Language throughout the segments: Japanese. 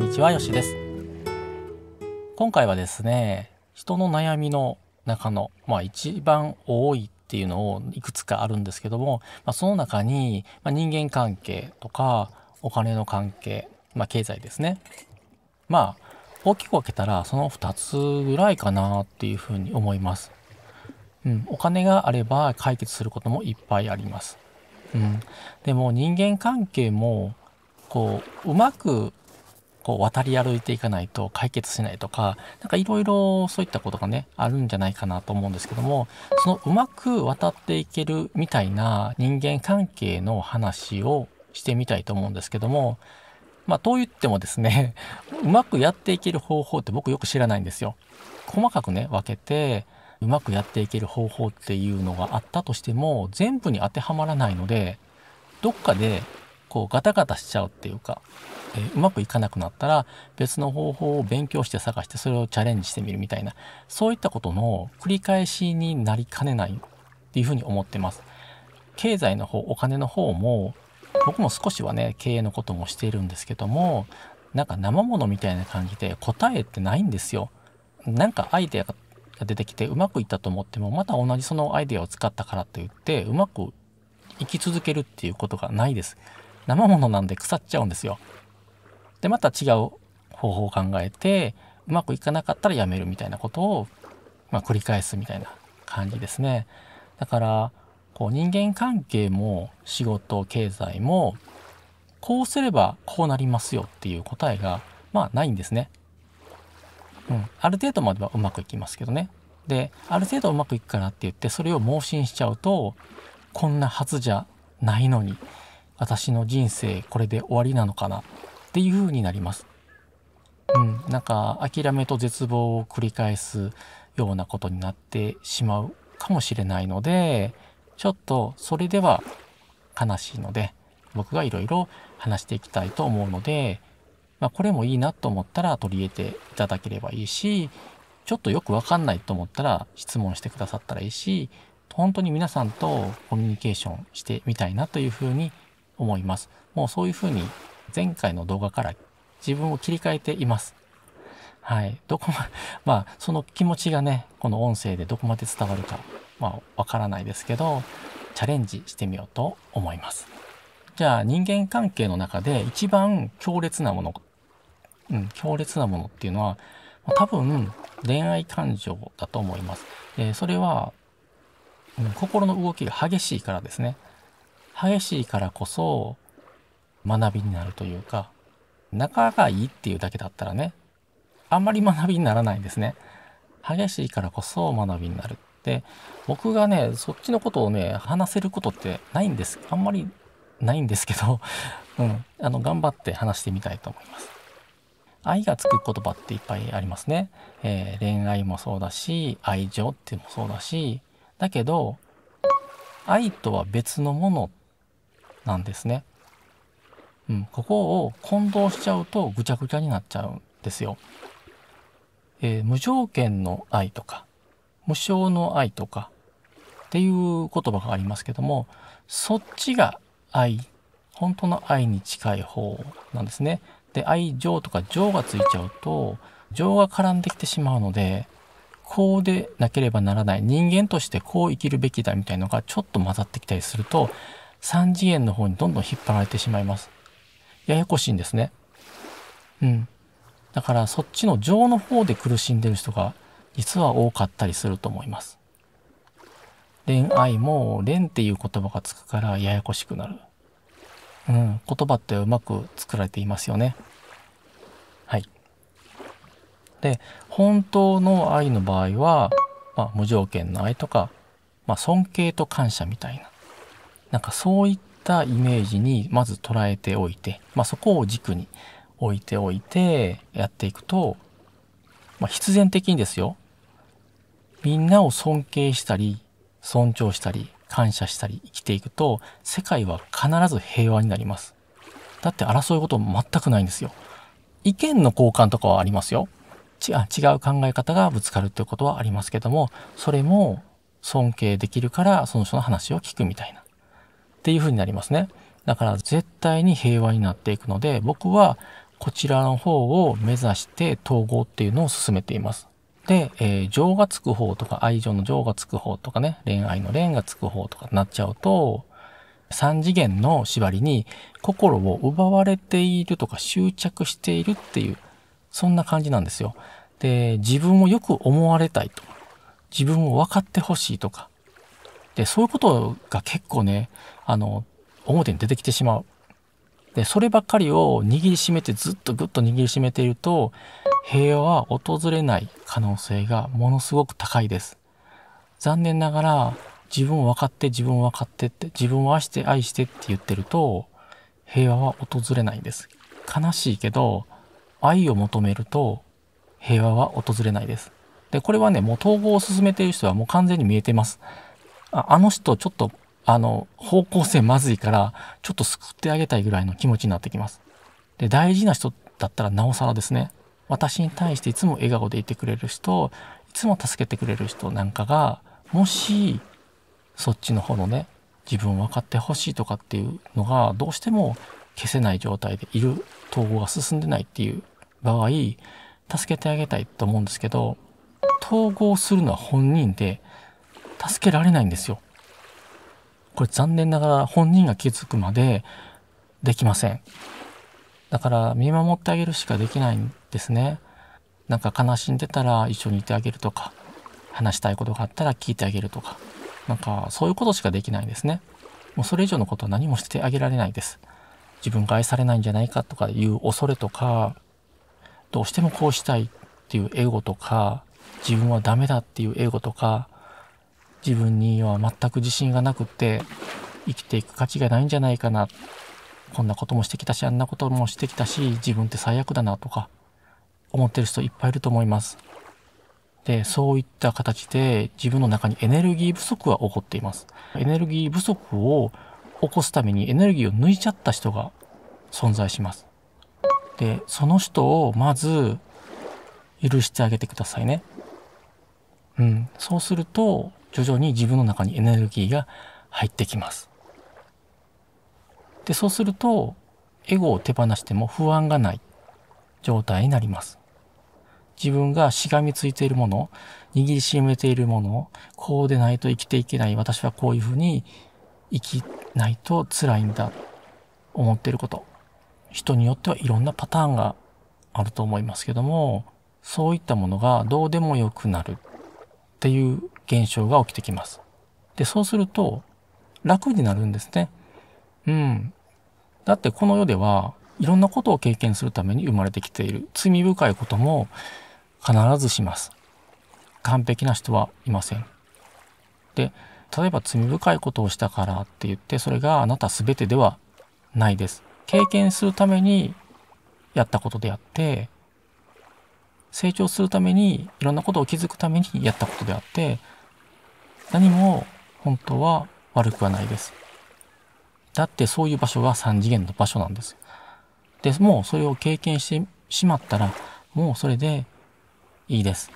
んにちはよしです今回はですね人の悩みの中の、まあ、一番多いっていうのをいくつかあるんですけども、まあ、その中に、まあ、人間関係とかお金の関係、まあ、経済ですねまあ大きく分けたらその2つぐらいかなっていうふうに思います。うん、お金があれば解決することもいっぱいあります。うん、でも人間関係もこううまくこう渡り歩いていかないと解決しないとか何かいろいろそういったことがねあるんじゃないかなと思うんですけどもそのうまく渡っていけるみたいな人間関係の話をしてみたいと思うんですけどもまあと言ってもですねうまくやっていける方法って僕よく知らないんですよ。細かくね分けてうまくやっていける方法っていうのがあったとしても全部に当てはまらないのでどっかでこうガタガタしちゃうっていうか、えー、うまくいかなくなったら別の方法を勉強して探してそれをチャレンジしてみるみたいなそういったことの繰り返しになりかねないっていうふうに思ってます。経済の方お金の方も僕も少しはね経営のこともしているんですけどもなんか生物みたいな感じで答えてないんですよ。なんかアイデアが出てきてうまくいったと思ってもまた同じそのアイデアを使ったからといってうまく生き続けるっていうことがないです。生ものなんで腐っちゃうんですよ。でまた違う方法を考えてうまくいかなかったらやめるみたいなことを、まあ、繰り返すみたいな感じですね。だからこう人間関係も仕事経済もこうすればこうなりますよっていう答えがまあないんですね。うん、ある程度まではうまくいきますけどね。である程度うまくいくからって言ってそれを盲信しちゃうとこんなはずじゃないのに私の人生これで終わりなのかなっていう風になります。うん、なんか諦めと絶望を繰り返すようなことになってしまうかもしれないのでちょっとそれでは悲しいので僕がいろいろ話していきたいと思うので、まあ、これもいいなと思ったら取り入れていただければいいしちょっとよくわかんないと思ったら質問してくださったらいいし本当に皆さんとコミュニケーションしてみたいなというふうに思います。もうそういうふうに前回の動画から自分を切り替えています。はい。どこまで、まあ、その気持ちがね、この音声でどこまで伝わるか、まあ、わからないですけど、チャレンジしてみようと思います。じゃあ、人間関係の中で一番強烈なもの、うん、強烈なものっていうのは、多分、恋愛感情だと思います。えー、それは、うん、心の動きが激しいからですね。激しいからこそ学びになるというか、仲がいいっていうだけだったらね、あんまり学びにならないんですね。激しいからこそ学びになる。で、僕がね、そっちのことをね、話せることってないんです。あんまりないんですけど、うん、あの、頑張って話してみたいと思います。愛がつく言葉っていっぱいありますね。えー、恋愛もそうだし、愛情ってもそうだし、だけど、愛とは別のものなんですね。うん、ここを混同しちゃうとぐちゃぐちゃになっちゃうんですよ。えー、無条件の愛とか、無償の愛とかっていう言葉がありますけども、そっちが愛、本当の愛に近い方なんですね。で、愛情とか情がついちゃうと、情が絡んできてしまうので、こうでなければならない、人間としてこう生きるべきだみたいのがちょっと混ざってきたりすると、3次元の方にどんどん引っ張られてしまいます。ややこしいんですね。うん。だからそっちの情の方で苦しんでる人が実は多かったりすると思います。恋愛も恋っていう言葉がつくからややこしくなる。うん、言葉ってうまく作られていますよね。はい。で、本当の愛の場合は、まあ、無条件の愛とか、まあ、尊敬と感謝みたいな。なんかそういったイメージにまず捉えておいて、まあ、そこを軸に置いておいてやっていくと、まあ、必然的にですよみんなを尊敬したり尊重したり感謝したり生きていくと世界は必ず平和になります。だって争うこと全くないんですよ。意見の交換とかはありますよ。ち違う考え方がぶつかるということはありますけどもそれも尊敬できるからその人の話を聞くみたいな。っていう風になりますね。だから絶対に平和になっていくので、僕はこちらの方を目指して統合っていうのを進めています。で、えー、情がつく方とか愛情の情がつく方とかね、恋愛の恋がつく方とかになっちゃうと、三次元の縛りに心を奪われているとか執着しているっていう、そんな感じなんですよ。で、自分をよく思われたいと。自分を分かってほしいとか、で、そういうことが結構ね、あの、表に出てきてしまう。で、そればっかりを握りしめて、ずっとぐっと握りしめていると、平和は訪れない可能性がものすごく高いです。残念ながら、自分を分かって、自分を分かってって、自分を愛して、愛してって言ってると、平和は訪れないんです。悲しいけど、愛を求めると、平和は訪れないです。で、これはね、もう統合を進めている人はもう完全に見えてます。あの人ちょっとあの方向性まずいからちょっと救ってあげたいぐらいの気持ちになってきます。で大事な人だったらなおさらですね私に対していつも笑顔でいてくれる人いつも助けてくれる人なんかがもしそっちの方のね自分を分かってほしいとかっていうのがどうしても消せない状態でいる統合が進んでないっていう場合助けてあげたいと思うんですけど統合するのは本人で助けられないんですよ。これ残念ながら本人が気づくまでできません。だから見守ってあげるしかできないんですね。なんか悲しんでたら一緒にいてあげるとか、話したいことがあったら聞いてあげるとか、なんかそういうことしかできないんですね。もうそれ以上のことは何もしてあげられないです。自分が愛されないんじゃないかとかいう恐れとか、どうしてもこうしたいっていうエゴとか、自分はダメだっていうエゴとか、自分には全く自信がなくって生きていく価値がないんじゃないかなこんなこともしてきたしあんなこともしてきたし自分って最悪だなとか思ってる人いっぱいいると思います。で、そういった形で自分の中にエネルギー不足は起こっています。エネルギー不足を起こすためにエネルギーを抜いちゃった人が存在します。で、その人をまず許してあげてくださいね。うん。そうすると、徐々に自分の中にエネルギーが入ってきます。で、そうすると、エゴを手放しても不安がない状態になります。自分がしがみついているもの、握りしめているもの、こうでないと生きていけない、私はこういうふうに生きないと辛いんだ、思っていること。人によってはいろんなパターンがあると思いますけども、そういったものがどうでもよくなるっていう現象が起きてきます。で、そうすると楽になるんですね。うん。だってこの世ではいろんなことを経験するために生まれてきている。罪深いことも必ずします。完璧な人はいません。で、例えば罪深いことをしたからって言ってそれがあなた全てではないです。経験するためにやったことであって成長するためにいろんなことを気づくためにやったことであって何も本当は悪くはないです。だってそういう場所が3次元の場所なんです。で、もうそれを経験してしまったら、もうそれでいいです。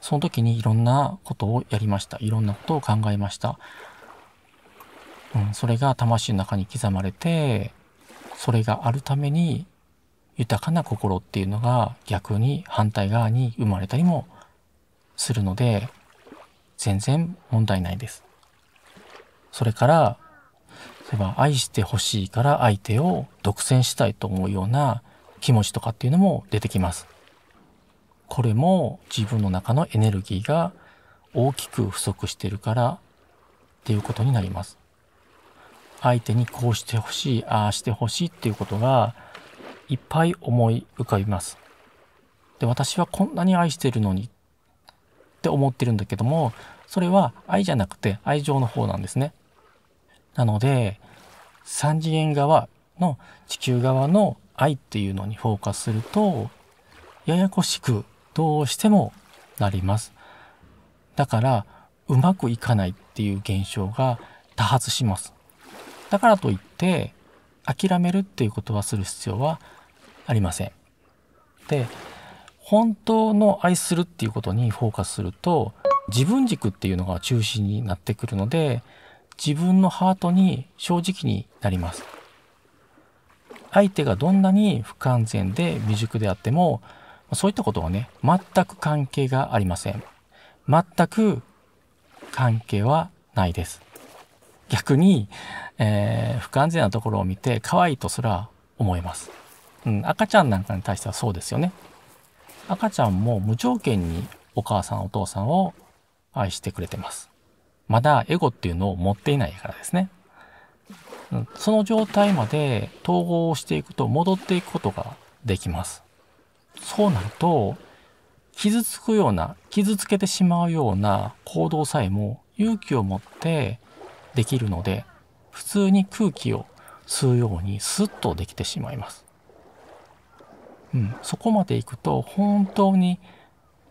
その時にいろんなことをやりました。いろんなことを考えました。うん、それが魂の中に刻まれて、それがあるために豊かな心っていうのが逆に反対側に生まれたりもするので、全然問題ないです。それから、例えば愛してほしいから相手を独占したいと思うような気持ちとかっていうのも出てきます。これも自分の中のエネルギーが大きく不足してるからっていうことになります。相手にこうしてほしい、ああしてほしいっていうことがいっぱい思い浮かびます。で、私はこんなに愛してるのにっって思ってるんだけども、それは愛じゃなくて愛情の方なんですね。なので、三次元側の地球側の愛っていうのにフォーカスすると、ややこしくどうしてもなります。だから、うまくいかないっていう現象が多発します。だからといって、諦めるっていうことはする必要はありません。で、本当の愛するっていうことにフォーカスすると自分軸っていうのが中心になってくるので自分のハートに正直になります相手がどんなに不完全で未熟であってもそういったことはね全く関係がありません全く関係はないです逆に、えー、不完全なところを見て可愛いとすら思います、うん、赤ちゃんなんかに対してはそうですよね赤ちゃんも無条件にお母さんお父さんを愛してくれてます。まだエゴっていうのを持っていないからですね。その状態まで統合をしていくと戻っていくことができます。そうなると、傷つくような、傷つけてしまうような行動さえも勇気を持ってできるので、普通に空気を吸うようにスッとできてしまいます。うん、そこまで行くと本当に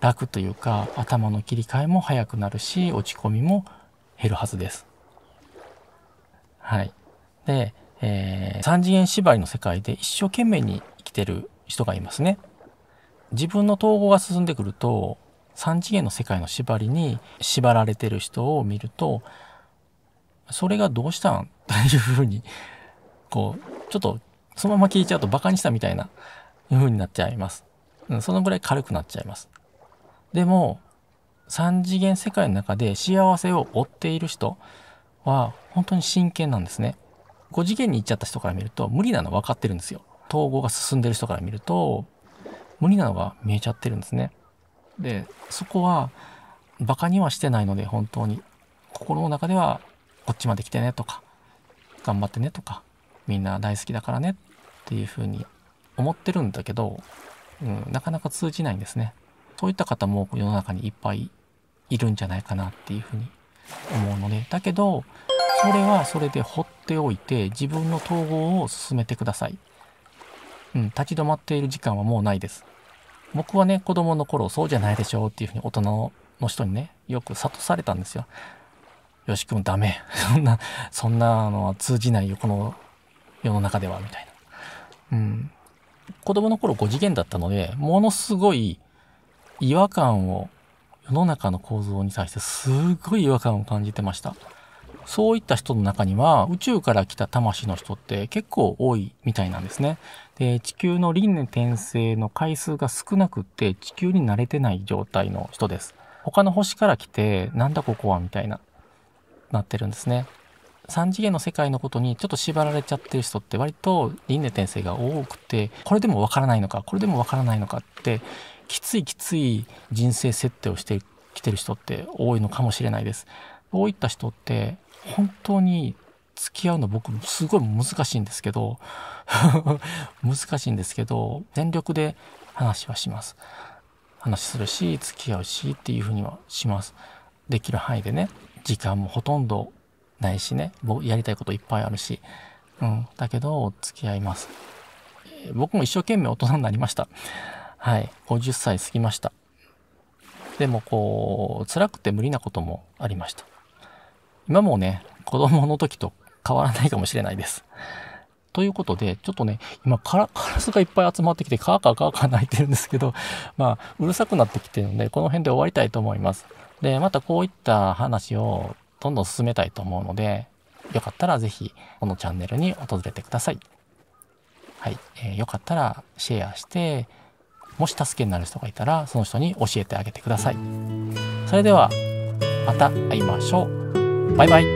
楽というか頭の切り替えも早くなるし落ち込みも減るはずです。はい。で、えー、三次元縛りの世界で一生懸命に生きてる人がいますね。自分の統合が進んでくると三次元の世界の縛りに縛られてる人を見るとそれがどうしたんというふうにこうちょっとそのまま聞いちゃうとバカにしたみたいないう風になっちゃいます。うん、そのぐらい軽くなっちゃいます。でも、3次元世界の中で幸せを追っている人は本当に真剣なんですね。5次元に行っちゃった人から見ると無理なの分かってるんですよ。統合が進んでる人から見ると無理なのが見えちゃってるんですね。で、そこは馬鹿にはしてないので本当に心の中ではこっちまで来てねとか頑張ってねとかみんな大好きだからねっていう風に思ってるんだけど、うん、なかなか通じないんですね。そういった方も世の中にいっぱいいるんじゃないかなっていうふうに思うので、だけど、それはそれで放っておいて自分の統合を進めてください。うん、立ち止まっている時間はもうないです。僕はね、子供の頃そうじゃないでしょうっていうふうに大人の人にね、よく諭されたんですよ。よし君ダメ。そんな、そんなのは通じないよ、この世の中では、みたいな。うん。子供の頃5次元だったので、ものすごい違和感を、世の中の構造に対してすごい違和感を感じてました。そういった人の中には、宇宙から来た魂の人って結構多いみたいなんですね。で、地球の輪廻転生の回数が少なくって、地球に慣れてない状態の人です。他の星から来て、なんだここはみたいな、なってるんですね。3次元の世界のことにちょっと縛られちゃってる人って割と輪廻転生が多くてこれでもわからないのかこれでもわからないのかってきついきつい人生設定をしてきてる人って多いのかもしれないです。こういった人って本当に付き合うの僕すごい難しいんですけど 難しいんですけど全力で話はします。話するし付き合うしっていうふうにはします。できる範囲でね時間もほとんどないしね、僕やりたいこといっぱいあるし、うん、だけど、付き合います。僕も一生懸命大人になりました。はい、50歳過ぎました。でもこう、辛くて無理なこともありました。今もね、子供の時と変わらないかもしれないです。ということで、ちょっとね、今カラ、カラスがいっぱい集まってきて、カーカーカーカー鳴いてるんですけど、まあ、うるさくなってきてるので、この辺で終わりたいと思います。で、またこういった話をどんどん進めたいと思うので、よかったらぜひ、このチャンネルに訪れてください。はい。えー、よかったらシェアして、もし助けになる人がいたら、その人に教えてあげてください。それでは、また会いましょう。バイバイ。